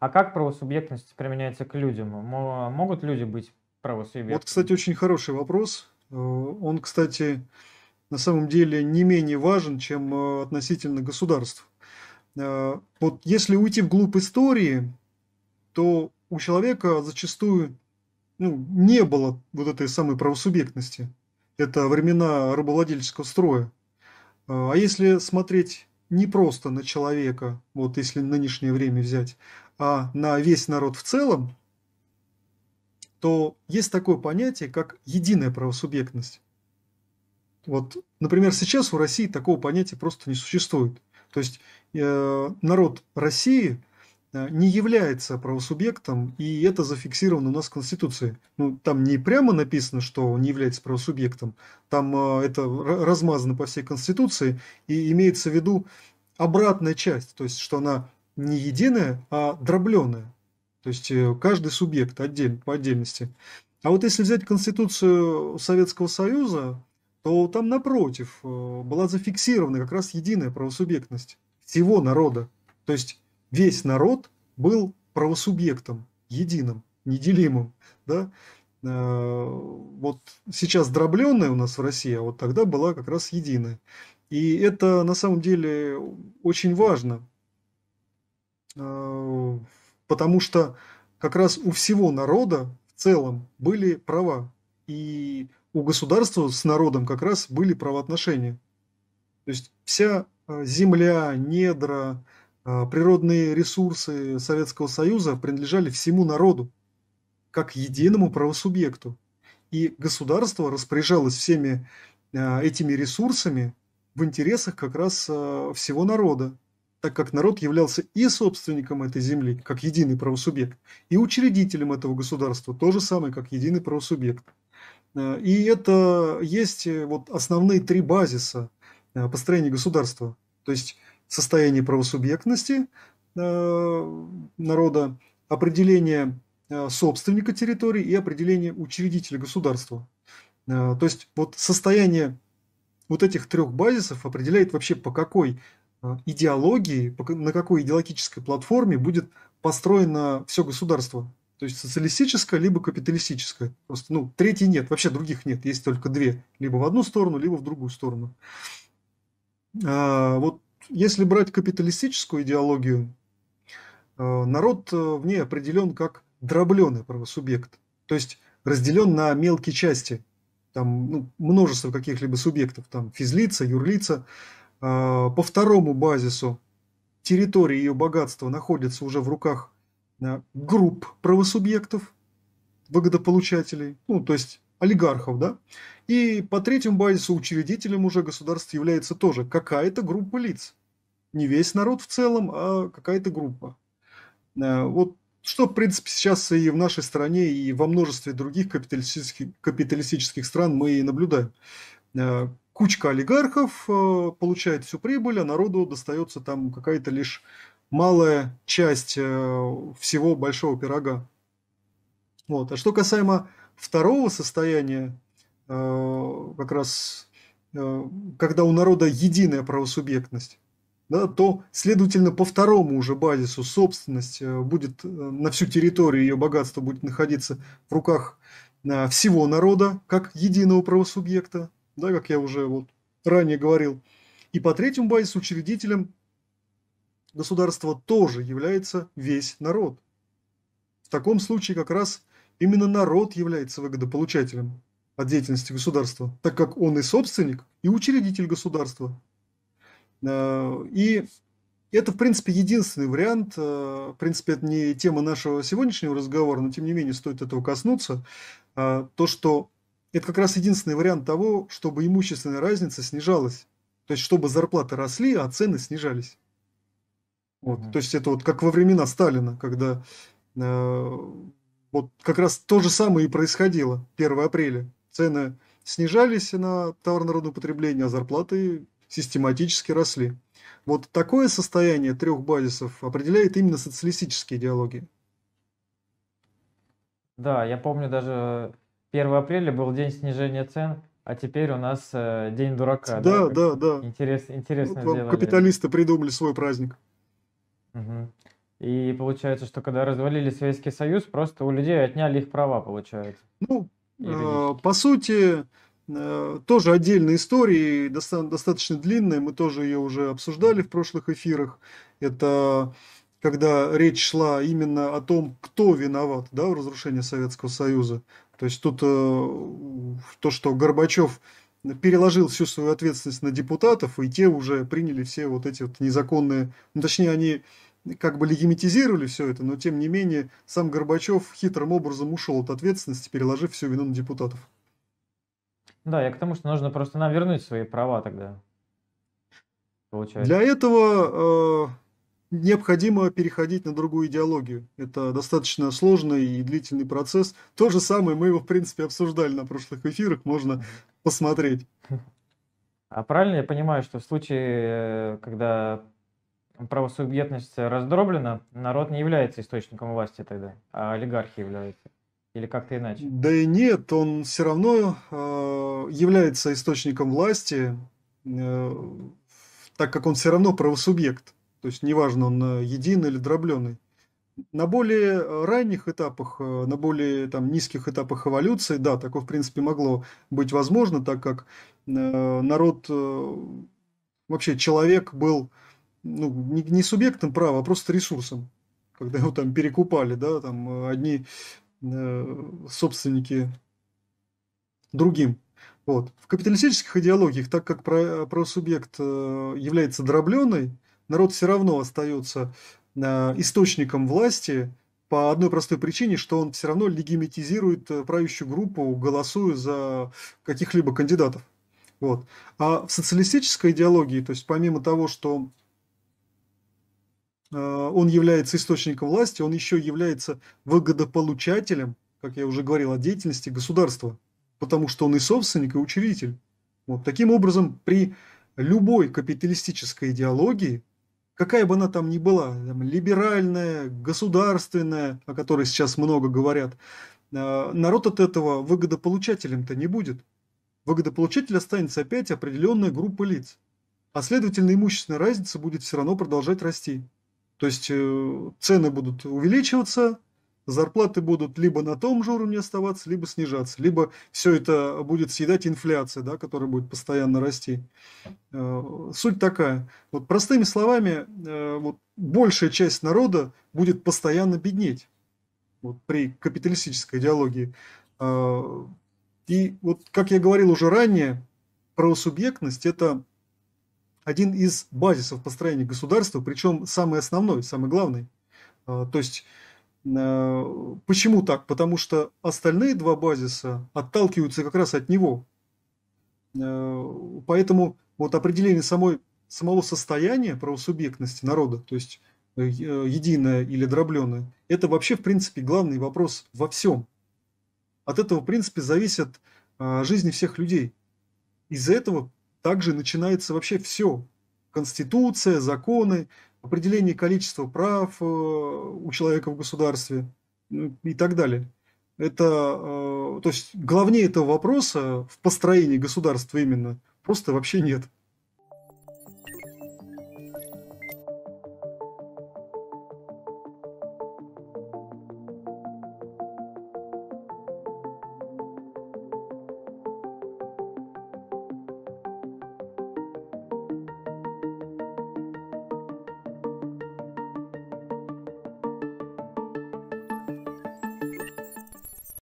А как правосубъектность применяется к людям? Могут люди быть правосубъектными? Вот, кстати, очень хороший вопрос. Э, он, кстати, на самом деле не менее важен, чем э, относительно государств. Э, вот если уйти вглубь истории, то у человека зачастую ну, не было вот этой самой правосубъектности. Это времена рабовладельческого строя. А если смотреть не просто на человека, вот если нынешнее время взять, а на весь народ в целом, то есть такое понятие, как единая правосубъектность. Вот, например, сейчас в России такого понятия просто не существует. То есть э, народ России э, не является правосубъектом, и это зафиксировано у нас в Конституции. Ну, там не прямо написано, что он не является правосубъектом, там э, это размазано по всей Конституции, и имеется в виду обратная часть, то есть что она не единое, а дробленое. То есть э, каждый субъект отдельно, по отдельности. А вот если взять Конституцию Советского Союза, то там напротив э, была зафиксирована как раз единая правосубъектность всего народа. То есть весь народ был правосубъектом, единым, неделимым. Да? Э, вот сейчас дробленная у нас в России, а вот тогда была как раз единая. И это на самом деле очень важно, Э, потому что как раз у всего народа в целом были права, и у государства с народом как раз были правоотношения. То есть вся э, земля, недра, э, природные ресурсы Советского Союза принадлежали всему народу, как единому правосубъекту. И государство распоряжалось всеми этими ресурсами в интересах как раз всего народа так как народ являлся и собственником этой земли, как единый правосубъект, и учредителем этого государства, то же самое, как единый правосубъект. Э, и это есть э, вот основные три базиса э, построения государства, то есть состояние правосубъектности народа, определение собственника территории и определение учредителя государства. То есть вот состояние вот этих трех базисов определяет вообще по какой Э, идеологии, на какой идеологической платформе будет построено все государство. То есть социалистическое, либо капиталистическое. Просто, ну, третьей нет, вообще других нет, есть только две. Либо в одну сторону, либо в другую сторону. А, вот если брать капиталистическую идеологию, э, народ э, в ней определен как дробленый правосубъект. То есть разделен на мелкие части. Там ну, множество каких-либо субъектов, там физлица, юрлица, а, по второму базису территория ее богатства находится уже в руках групп правосубъектов, выгодополучателей, ну, то есть олигархов, да? И по третьему базису учредителем уже государства является тоже какая-то группа лиц. Не весь народ в целом, а какая-то группа. А, вот что, в принципе, сейчас и в нашей стране, и во множестве других капиталистических, капиталистических стран мы и наблюдаем. А, кучка олигархов э, получает всю прибыль, а народу достается там какая-то лишь малая часть э, всего большого пирога. Вот. А что касаемо второго состояния, э, как раз когда у народа единая правосубъектность, да, то, следовательно, по второму уже базису собственность будет на всю территорию, ее богатство будет находиться в руках всего народа, как единого правосубъекта, да, как я уже вот ранее говорил. И по третьему базису учредителем государства тоже является весь народ. В таком случае как раз именно народ является выгодополучателем от деятельности государства, так как он и собственник, и учредитель государства. А, и это, в принципе, единственный вариант. А, в принципе, это не тема нашего сегодняшнего разговора, но, тем не менее, стоит этого коснуться. А, то, что это как раз единственный вариант того, чтобы имущественная разница снижалась. То есть, чтобы зарплаты росли, а цены снижались. Вот. mm То есть, это вот как во времена Сталина, когда э, вот как раз то же самое и происходило 1 апреля. Цены снижались на товарно народного потребление, а зарплаты систематически росли. Вот такое состояние трех базисов определяет именно социалистические идеологии. Да, я помню даже 1 апреля был день снижения цен, а теперь у нас э, день дурака. Да, да, да. да. Интерес, интересно вот сделали. Капиталисты придумали свой праздник. Угу. И получается, что когда развалили Советский Союз, просто у людей отняли их права, получается. Ну, э, по сути, э, тоже отдельная история, доста- достаточно длинная, мы тоже ее уже обсуждали в прошлых эфирах. Это когда речь шла именно о том, кто виноват да, в разрушении Советского Союза. То есть тут э, то, что Горбачев переложил всю свою ответственность на депутатов, и те уже приняли все вот эти вот незаконные, ну, точнее, они как бы легимитизировали все это, но тем не менее сам Горбачев хитрым образом ушел от ответственности, переложив всю вину на депутатов. Да, я к тому, что нужно просто нам вернуть свои права тогда. Получается. Для этого э, необходимо переходить на другую идеологию. Это достаточно сложный и длительный процесс. То же самое мы его, в принципе, обсуждали на прошлых эфирах, можно посмотреть. А правильно я понимаю, что в случае, э, когда правосубъектность раздроблена, народ не является источником власти тогда, а олигархи являются? Или как-то иначе? Да и нет, он все равно э, является источником власти, э, так как он все равно правосубъект. То есть неважно, он э, единый или дробленый. На более э, ранних этапах, э, на более там, низких этапах эволюции, да, такое, в принципе, могло быть возможно, так как народ, вообще человек был ну, не, не субъектом права, а просто ресурсом. Когда его там перекупали, да, там одни собственники другим. Вот. В капиталистических идеологиях, так как про, субъект является дробленой, народ все равно остается э, источником власти по одной простой причине, что он все равно легимитизирует э, правящую группу, голосуя за каких-либо кандидатов. Вот. А в социалистической идеологии, то есть помимо того, что э, он является источником власти, он еще является выгодополучателем, как я уже говорил, о деятельности государства, потому что он и собственник, и учредитель. Вот. Таким образом, при любой капиталистической идеологии какая бы она там ни была, там, либеральная, государственная, о которой сейчас много говорят, а, народ от этого выгодополучателем-то не будет. Выгодополучатель останется опять определенная группа лиц. А следовательно, имущественная разница будет все равно продолжать расти. То есть э, цены будут увеличиваться, зарплаты будут либо на том же уровне оставаться, либо снижаться, либо все это будет съедать инфляция, да, которая будет постоянно расти. Э, суть такая. Вот простыми словами, э, вот большая часть народа будет постоянно беднеть вот, при капиталистической идеологии. Э, и вот, как я говорил уже ранее, правосубъектность – это один из базисов построения государства, причем самый основной, самый главный. То есть Э, почему так? Потому что остальные два базиса отталкиваются как раз от него. Э, поэтому вот определение самой, самого состояния правосубъектности народа, то есть э, единое или дробленое, это вообще, в принципе, главный вопрос во всем. От этого, в принципе, зависят жизни всех людей. Из-за этого также начинается вообще все. Конституция, законы, определение количества прав э, у человека в государстве ну, и так далее. Это, э, то есть главнее этого вопроса в построении государства именно просто вообще нет.